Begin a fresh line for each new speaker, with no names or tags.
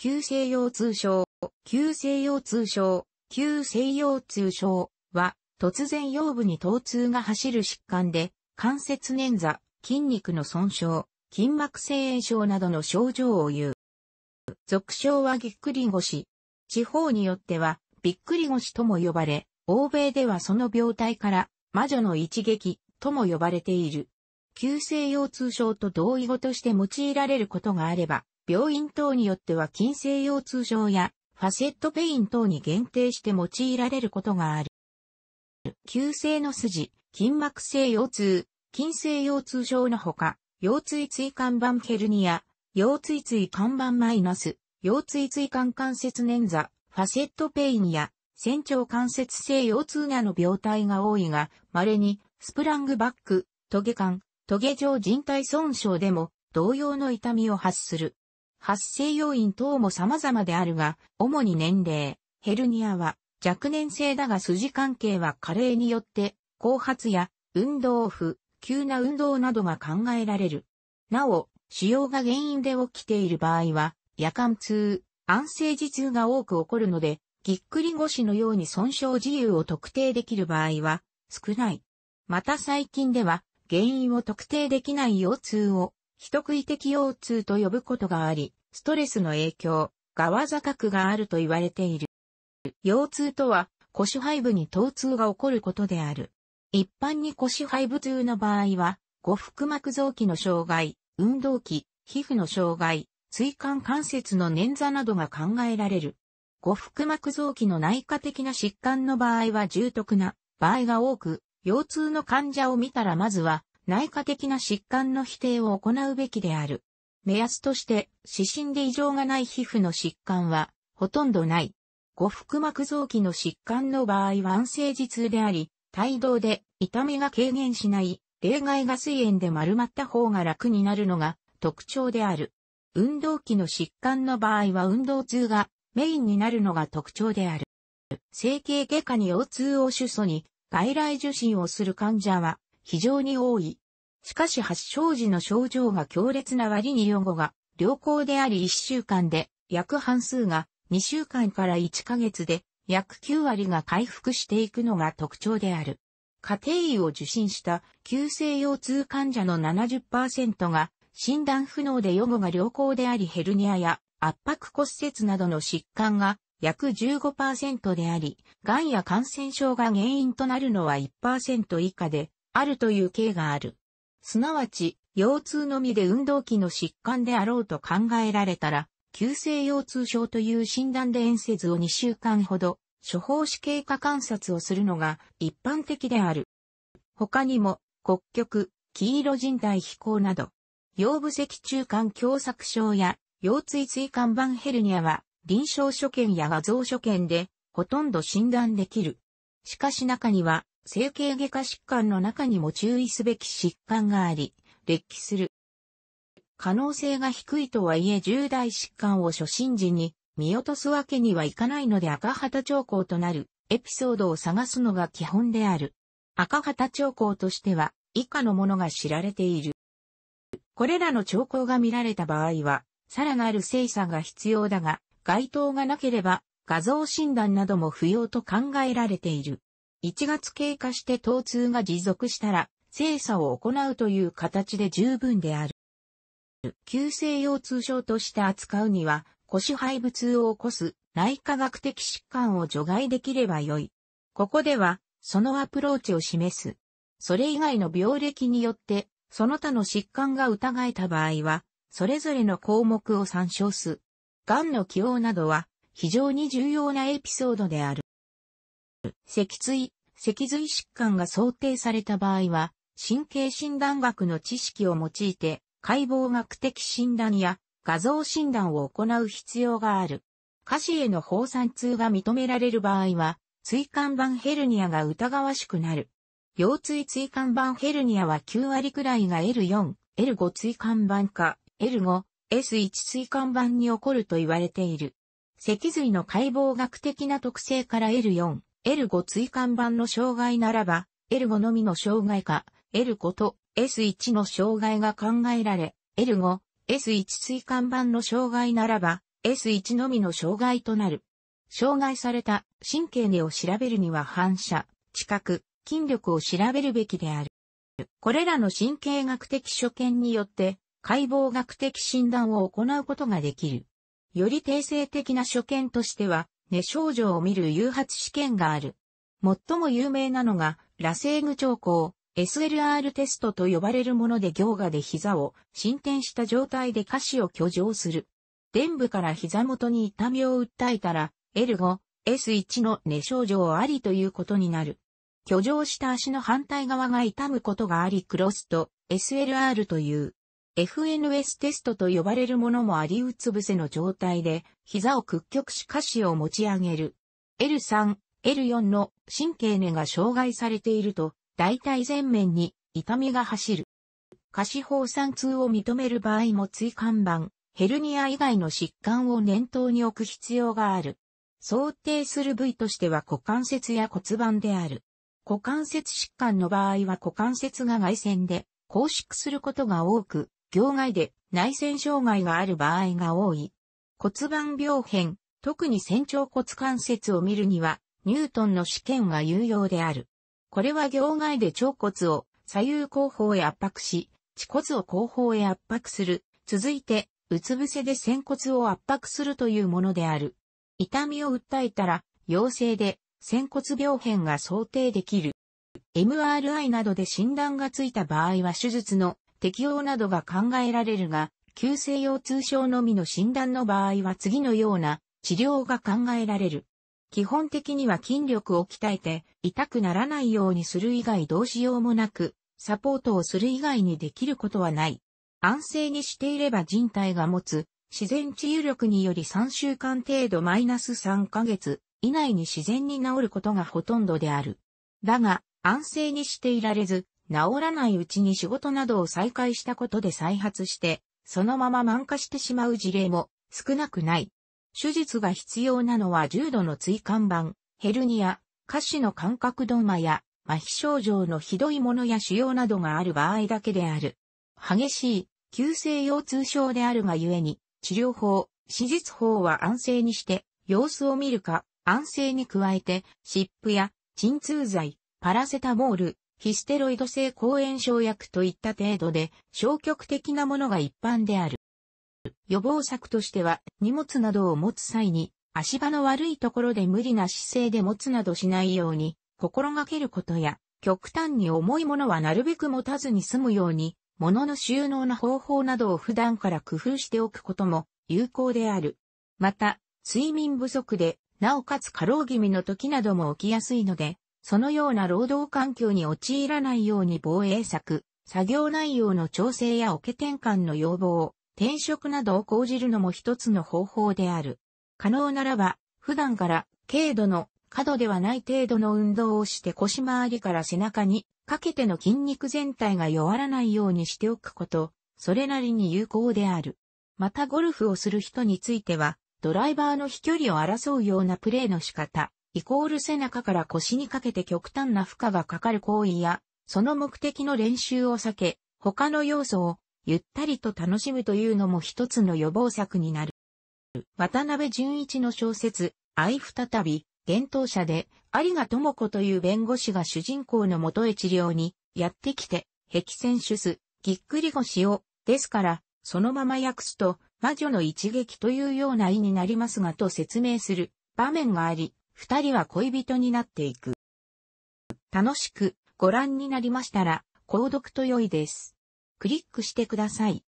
急性腰痛症、急性腰痛症、急性腰痛症は、突然腰部に疼痛が走る疾患で、関節捻挫、筋肉の損傷、筋膜性炎症などの症状を言う。俗称はぎっくり腰。地方によっては、びっくり腰とも呼ばれ、欧米ではその病態から、魔女の一撃とも呼ばれている。急性腰痛症と同意語として用いられることがあれば、病院等によっては金性腰痛症やファセットペイン等に限定して用いられることがある。急性の筋、筋膜性腰痛、筋性腰痛症のほか、腰椎椎間板ヘルニア、腰椎椎間板マイナス、腰椎椎間関節捻挫、ファセットペインや、仙腸関節性腰痛など病態が多いが、稀に、スプラングバック、トゲ管、トゲ状人体損傷でも、同様の痛みを発する。発生要因等も様々であるが、主に年齢、ヘルニアは若年性だが筋関係は加齢によって、後発や運動不、急な運動などが考えられる。なお、腫瘍が原因で起きている場合は、夜間痛、安静時痛が多く起こるので、ぎっくり腰のように損傷自由を特定できる場合は少ない。また最近では原因を特定できない腰痛を人食い的腰痛と呼ぶことがあり、ストレスの影響、側座角があると言われている。腰痛とは、腰背部に疼痛が起こることである。一般に腰背部痛の場合は、五腹膜臓器の障害、運動器、皮膚の障害、椎間関節の捻挫などが考えられる。五腹膜臓器の内科的な疾患の場合は重篤な場合が多く、腰痛の患者を見たらまずは内科的な疾患の否定を行うべきである。目安として、指針で異常がない皮膚の疾患は、ほとんどない。五腹膜臓器の疾患の場合は安静時痛であり、帯同で痛みが軽減しない、例外が水炎で丸まった方が楽になるのが特徴である。運動器の疾患の場合は運動痛がメインになるのが特徴である。整形外科に腰痛を主訴に外来受診をする患者は非常に多い。しかし発症時の症状が強烈な割に予後が良好であり1週間で約半数が2週間から1ヶ月で約9割が回復していくのが特徴である。家庭医を受診した急性腰痛患者の70%が診断不能で予後が良好でありヘルニアや圧迫骨折などの疾患が約15%であり、癌や感染症が原因となるのは1%以下で、あるという経がある。すなわち、腰痛のみで運動器の疾患であろうと考えられたら、急性腰痛症という診断で遠節を2週間ほど、処方し経過観察をするのが一般的である。他にも、骨棘、黄色人体飛行など、腰部脊柱管狭窄症や腰椎椎間板ヘルニアは臨床所見や画像所見でほとんど診断できる。しかし中には整形外科疾患の中にも注意すべき疾患があり、劣気する。可能性が低いとはいえ重大疾患を初診時に見落とすわけにはいかないので赤旗兆候となるエピソードを探すのが基本である。赤旗兆候としては以下のものが知られている。これらの兆候が見られた場合は、さらなる精査が必要だが、該当がなければ画像診断なども不要と考えられている。1月経過して疼痛が持続したら、精査を行うという形で十分である。急性腰痛症として扱うには、腰背部痛を起こす内科学的疾患を除外できればよい。ここでは、そのアプローチを示す。それ以外の病歴によって、その他の疾患が疑えた場合は、それぞれの項目を参照す。癌の起用などは、非常に重要なエピソードである。脊椎、脊髄疾患が想定された場合は、神経診断学の知識を用いて、解剖学的診断や画像診断を行う必要がある。下肢への放散痛が認められる場合は、椎間板ヘルニアが疑わしくなる。腰椎椎間板ヘルニアは9割くらいが L4、L5 椎間板か、L5、S1 椎間板に起こると言われている。脊髄の解剖学的な特性から L4、エルゴ追間版の障害ならば、エルゴのみの障害か、エルゴと S1 の障害が考えられ、エルゴ、S1 追間版の障害ならば、S1 のみの障害となる。障害された神経根を調べるには反射、知覚、筋力を調べるべきである。これらの神経学的所見によって、解剖学的診断を行うことができる。より定性的な所見としては、寝症状を見る誘発試験がある。最も有名なのが、ラセーグ兆候、SLR テストと呼ばれるもので行画で膝を進展した状態で下肢を挙上する。伝部から膝元に痛みを訴えたら、L5、S1 の寝症状ありということになる。挙上した足の反対側が痛むことがありクロスと SLR という。FNS テストと呼ばれるものもありうつ伏せの状態で、膝を屈曲し下肢を持ち上げる。L3、L4 の神経根が障害されていると、大体全面に痛みが走る。下肢放散痛を認める場合も椎間板、ヘルニア以外の疾患を念頭に置く必要がある。想定する部位としては股関節や骨盤である。股関節疾患の場合は股関節が外旋で、拘縮することが多く、業外で内線障害がある場合が多い。骨盤病変、特に仙腸骨関節を見るには、ニュートンの試験が有用である。これは業外で腸骨を左右後方へ圧迫し、恥骨を後方へ圧迫する。続いて、うつ伏せで仙骨を圧迫するというものである。痛みを訴えたら、陽性で、仙骨病変が想定できる。MRI などで診断がついた場合は手術の適用などが考えられるが、急性腰痛症のみの診断の場合は次のような治療が考えられる。基本的には筋力を鍛えて痛くならないようにする以外どうしようもなく、サポートをする以外にできることはない。安静にしていれば人体が持つ自然治癒力により3週間程度マイナス3ヶ月以内に自然に治ることがほとんどである。だが、安静にしていられず、治らないうちに仕事などを再開したことで再発して、そのまま満化してしまう事例も少なくない。手術が必要なのは重度の椎間板、ヘルニア、下肢の感覚ドンマや麻痺症状のひどいものや腫瘍などがある場合だけである。激しい、急性腰痛症であるがゆえに、治療法、手術法は安静にして、様子を見るか、安静に加えて、湿布や鎮痛剤、パラセタモール、ヒステロイド性抗炎症薬といった程度で消極的なものが一般である。予防策としては荷物などを持つ際に足場の悪いところで無理な姿勢で持つなどしないように心がけることや極端に重いものはなるべく持たずに済むように物の収納の方法などを普段から工夫しておくことも有効である。また睡眠不足でなおかつ過労気味の時なども起きやすいのでそのような労働環境に陥らないように防衛策、作業内容の調整やオケ転換の要望、転職などを講じるのも一つの方法である。可能ならば、普段から軽度の過度ではない程度の運動をして腰回りから背中にかけての筋肉全体が弱らないようにしておくこと、それなりに有効である。またゴルフをする人については、ドライバーの飛距離を争うようなプレーの仕方、イコール背中から腰にかけて極端な負荷がかかる行為や、その目的の練習を避け、他の要素をゆったりと楽しむというのも一つの予防策になる。渡辺淳一の小説、愛再び、幻冬者で、有賀智子という弁護士が主人公の元へ治療にやってきて、ヘキセンシュス、ぎっくり腰を、ですから、そのまま訳すと、魔女の一撃というような意になりますがと説明する場面があり、二人は恋人になっていく。楽しくご覧になりましたら、購読と良いです。クリックしてください。